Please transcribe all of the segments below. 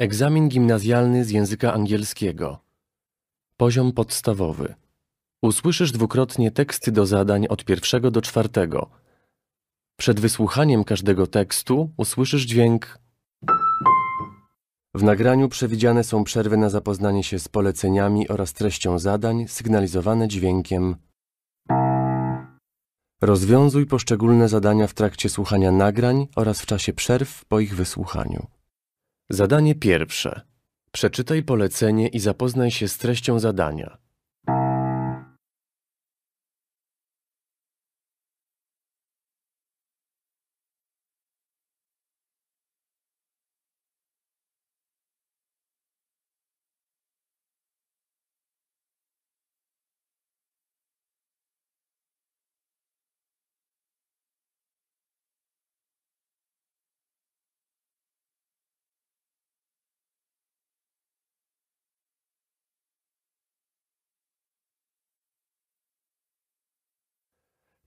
Egzamin gimnazjalny z języka angielskiego. Poziom podstawowy. Usłyszysz dwukrotnie teksty do zadań od pierwszego do czwartego. Przed wysłuchaniem każdego tekstu usłyszysz dźwięk. W nagraniu przewidziane są przerwy na zapoznanie się z poleceniami oraz treścią zadań, sygnalizowane dźwiękiem. Rozwiązuj poszczególne zadania w trakcie słuchania nagrań oraz w czasie przerw po ich wysłuchaniu. Zadanie pierwsze. Przeczytaj polecenie i zapoznaj się z treścią zadania.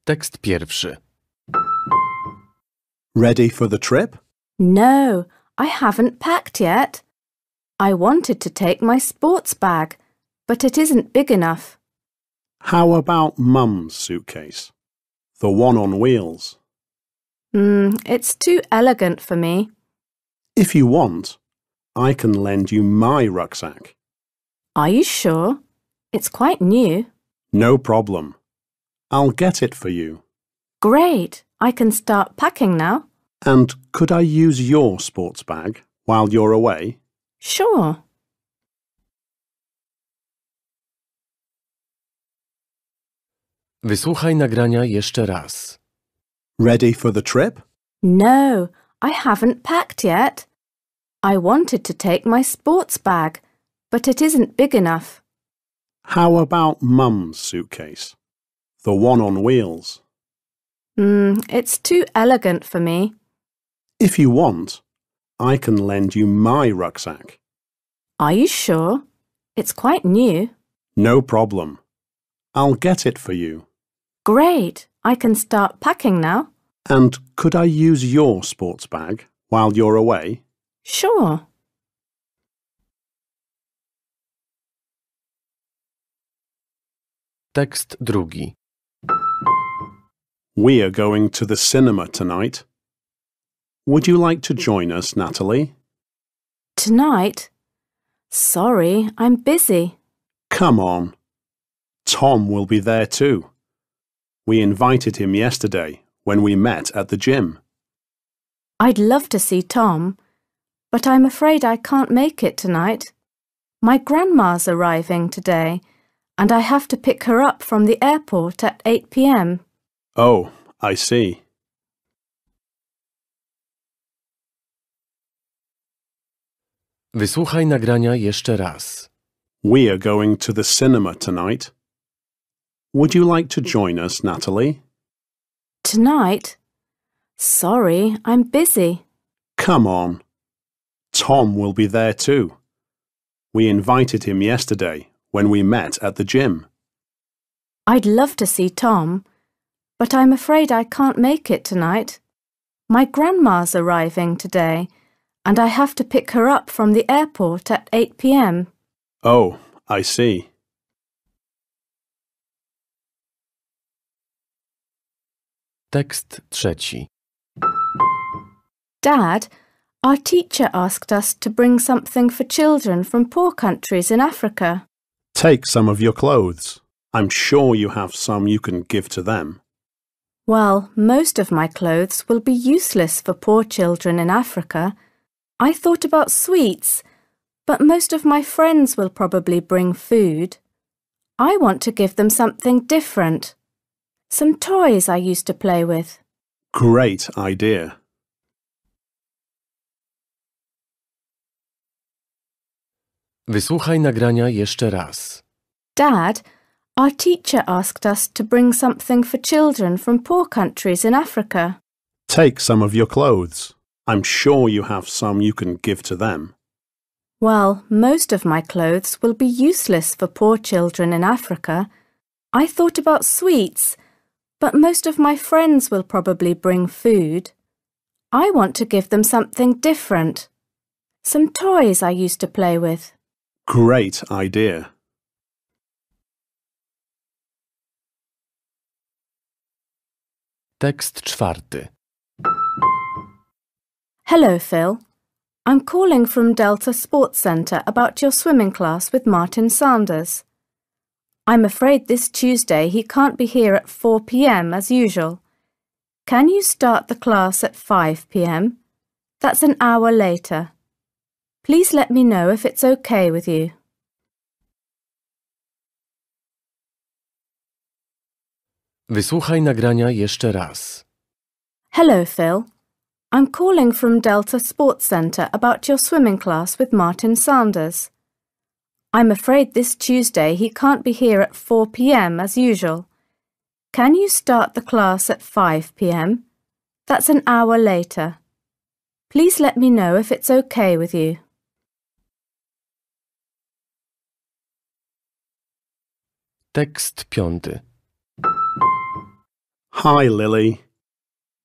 Tekst pierwszy. Ready for the trip? No, I haven't packed yet. I wanted to take my sports bag, but it isn't big enough. How about Mum's suitcase? The one on wheels. Mm, it's too elegant for me. If you want, I can lend you my rucksack. Are you sure? It's quite new. No problem. I'll get it for you. Great. I can start packing now. And could I use your sports bag while you're away? Sure. Wysłuchaj nagrania jeszcze raz. Ready for the trip? No, I haven't packed yet. I wanted to take my sports bag, but it isn't big enough. How about Mum's suitcase? the one on wheels. Hmm, it's too elegant for me. If you want, I can lend you my rucksack. Are you sure? It's quite new. No problem. I'll get it for you. Great. I can start packing now. And could I use your sports bag while you're away? Sure. Tekst drugi. We are going to the cinema tonight. Would you like to join us, Natalie? Tonight? Sorry, I'm busy. Come on. Tom will be there too. We invited him yesterday when we met at the gym. I'd love to see Tom, but I'm afraid I can't make it tonight. My grandma's arriving today, and I have to pick her up from the airport at 8 p.m. Oh, I see. Wysłuchaj nagrania jeszcze raz. We are going to the cinema tonight. Would you like to join us, Natalie? Tonight? Sorry, I'm busy. Come on. Tom will be there too. We invited him yesterday when we met at the gym. I'd love to see Tom, but I'm afraid I can't make it tonight. My grandma's arriving today, and I have to pick her up from the airport at 8 p.m. Oh, I see. Text trzeci. Dad, our teacher asked us to bring something for children from poor countries in Africa. Take some of your clothes. I'm sure you have some you can give to them. While most of my clothes will be useless for poor children in Africa, I thought about sweets, but most of my friends will probably bring food. I want to give them something different. Some toys I used to play with. Great idea. Wysłuchaj nagrania jeszcze raz. Dad, our teacher asked us to bring something for children from poor countries in Africa. Take some of your clothes. I'm sure you have some you can give to them. Well, most of my clothes will be useless for poor children in Africa. I thought about sweets, but most of my friends will probably bring food. I want to give them something different. Some toys I used to play with. Great idea. Tekst czwarty. Hello, Phil. I'm calling from Delta Sports Centre about your swimming class with Martin Sanders. I'm afraid this Tuesday he can't be here at 4 pm as usual. Can you start the class at 5 pm? That's an hour later. Please let me know if it's okay with you. Wysłuchaj nagrania jeszcze raz. Hello, Phil. I'm calling from Delta Sports Centre about your swimming class with Martin Sanders. I'm afraid this Tuesday he can't be here at 4 p.m. as usual. Can you start the class at 5 p.m.? That's an hour later. Please let me know if it's okay with you. Tekst piąty. Hi, Lily.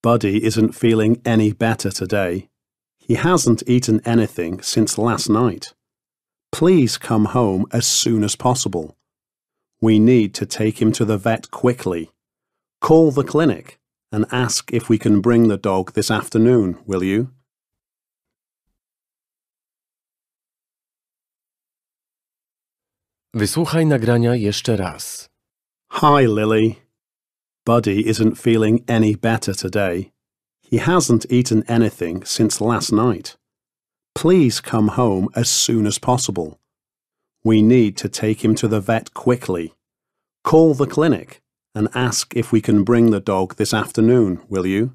Buddy isn't feeling any better today. He hasn't eaten anything since last night. Please come home as soon as possible. We need to take him to the vet quickly. Call the clinic and ask if we can bring the dog this afternoon, will you? Wysłuchaj nagrania jeszcze raz. Hi, Lily. Buddy isn't feeling any better today. He hasn't eaten anything since last night. Please come home as soon as possible. We need to take him to the vet quickly. Call the clinic and ask if we can bring the dog this afternoon, will you?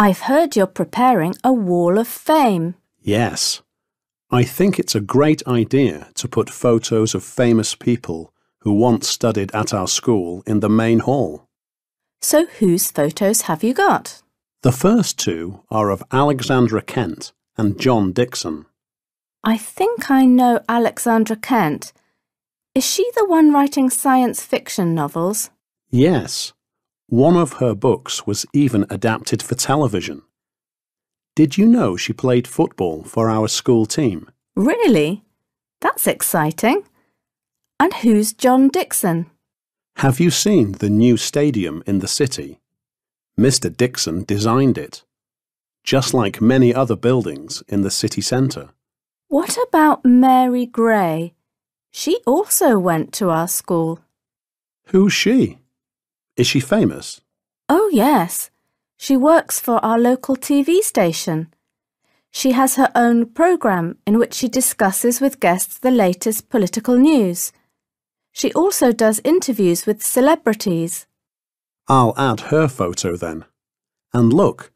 I've heard you're preparing a wall of fame. Yes. I think it's a great idea to put photos of famous people who once studied at our school in the main hall. So whose photos have you got? The first two are of Alexandra Kent and John Dixon. I think I know Alexandra Kent. Is she the one writing science fiction novels? Yes. One of her books was even adapted for television. Did you know she played football for our school team? Really? That's exciting. And who's John Dixon? Have you seen the new stadium in the city? Mr. Dixon designed it, just like many other buildings in the city centre. What about Mary Gray? She also went to our school. Who's she? Is she famous? Oh, yes. She works for our local TV station. She has her own programme in which she discusses with guests the latest political news. She also does interviews with celebrities. I'll add her photo then. And look,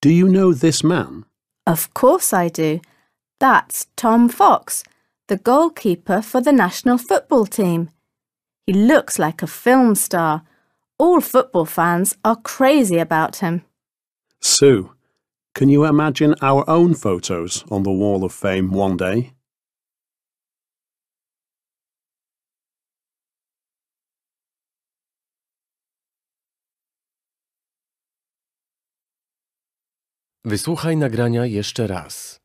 do you know this man? Of course I do. That's Tom Fox, the goalkeeper for the national football team. He looks like a film star all football fans are crazy about him. Sue, can you imagine our own photos on the Wall of Fame one day? Wysłuchaj nagrania jeszcze raz.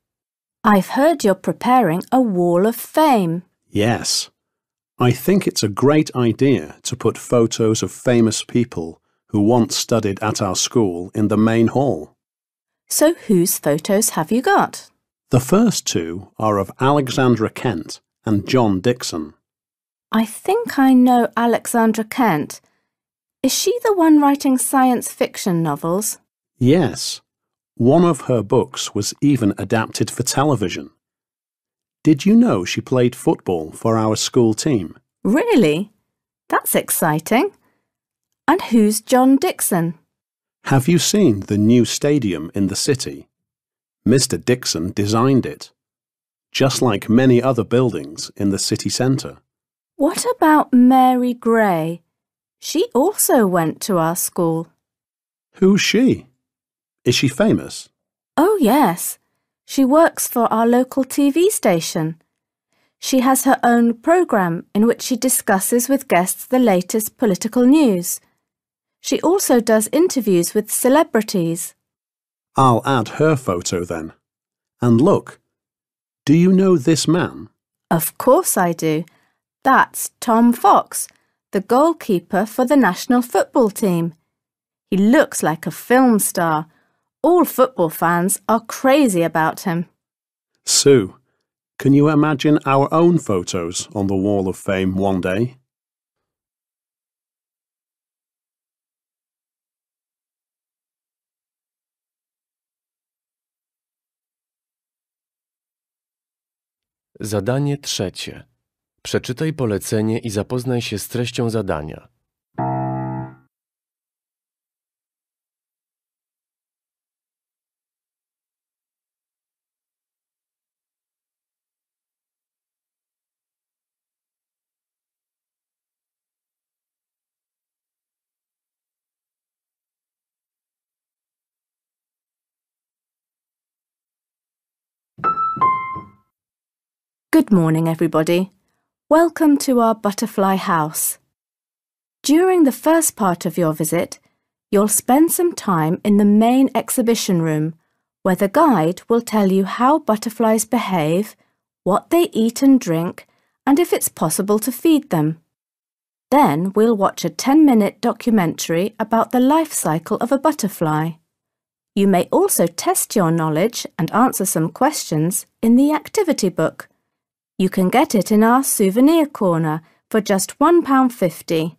I've heard you're preparing a Wall of Fame. Yes. I think it's a great idea to put photos of famous people who once studied at our school in the main hall. So whose photos have you got? The first two are of Alexandra Kent and John Dixon. I think I know Alexandra Kent. Is she the one writing science fiction novels? Yes. One of her books was even adapted for television. Did you know she played football for our school team? Really? That's exciting. And who's John Dixon? Have you seen the new stadium in the city? Mr. Dixon designed it, just like many other buildings in the city centre. What about Mary Gray? She also went to our school. Who's she? Is she famous? Oh, yes. She works for our local TV station. She has her own programme in which she discusses with guests the latest political news. She also does interviews with celebrities. I'll add her photo then. And look, do you know this man? Of course I do. That's Tom Fox, the goalkeeper for the national football team. He looks like a film star all football fans are crazy about him. Sue, can you imagine our own photos on the Wall of Fame one day? Zadanie trzecie. Przeczytaj polecenie i zapoznaj się z treścią zadania. Good morning, everybody. Welcome to our butterfly house. During the first part of your visit, you'll spend some time in the main exhibition room where the guide will tell you how butterflies behave, what they eat and drink, and if it's possible to feed them. Then we'll watch a 10-minute documentary about the life cycle of a butterfly. You may also test your knowledge and answer some questions in the activity book you can get it in our souvenir corner for just £1.50.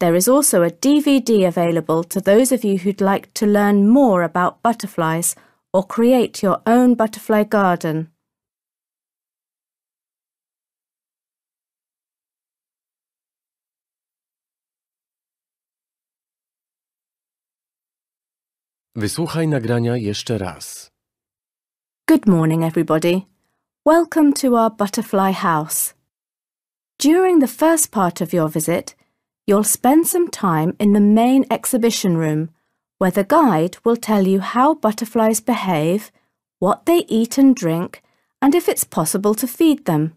There is also a DVD available to those of you who'd like to learn more about butterflies or create your own butterfly garden. Wysłuchaj nagrania jeszcze raz. Good morning, everybody. Welcome to our butterfly house. During the first part of your visit, you'll spend some time in the main exhibition room, where the guide will tell you how butterflies behave, what they eat and drink, and if it's possible to feed them.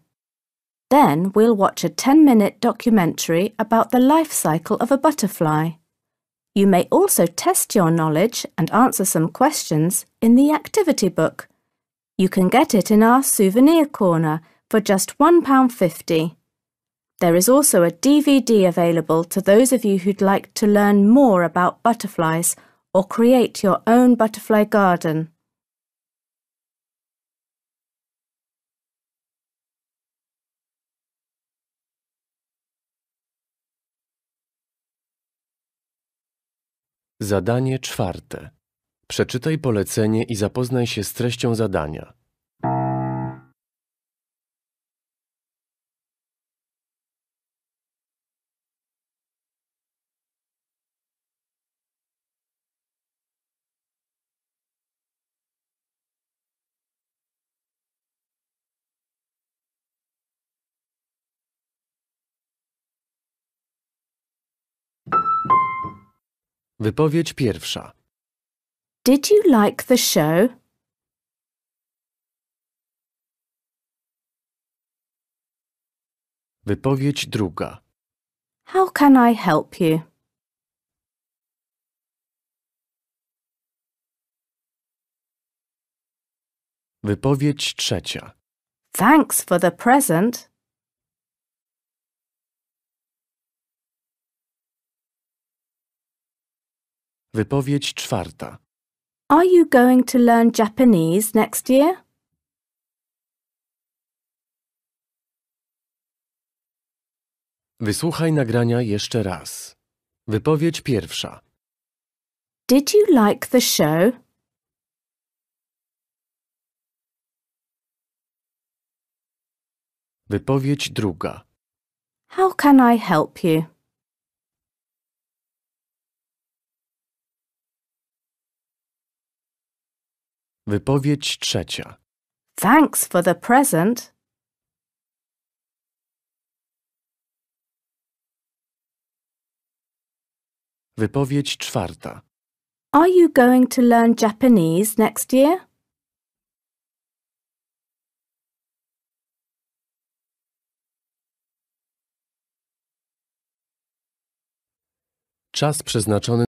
Then we'll watch a 10-minute documentary about the life cycle of a butterfly. You may also test your knowledge and answer some questions in the activity book – you can get it in our souvenir corner for just £1.50. There is also a DVD available to those of you who'd like to learn more about butterflies or create your own butterfly garden. Zadanie czwarte. Przeczytaj polecenie i zapoznaj się z treścią zadania. Wypowiedź pierwsza. Did you like the show? Wypowiedź druga. How can I help you? Wypowiedź trzecia. Thanks for the present. Wypowiedź czwarta. Are you going to learn Japanese next year? Wysłuchaj nagrania jeszcze raz. Wypowiedź pierwsza. Did you like the show? Wypowiedź druga. How can I help you? Wypowiedź trzecia. Thanks for the present. Wypowiedź czwarta. Are you going to learn Japanese next year? Czas przeznaczony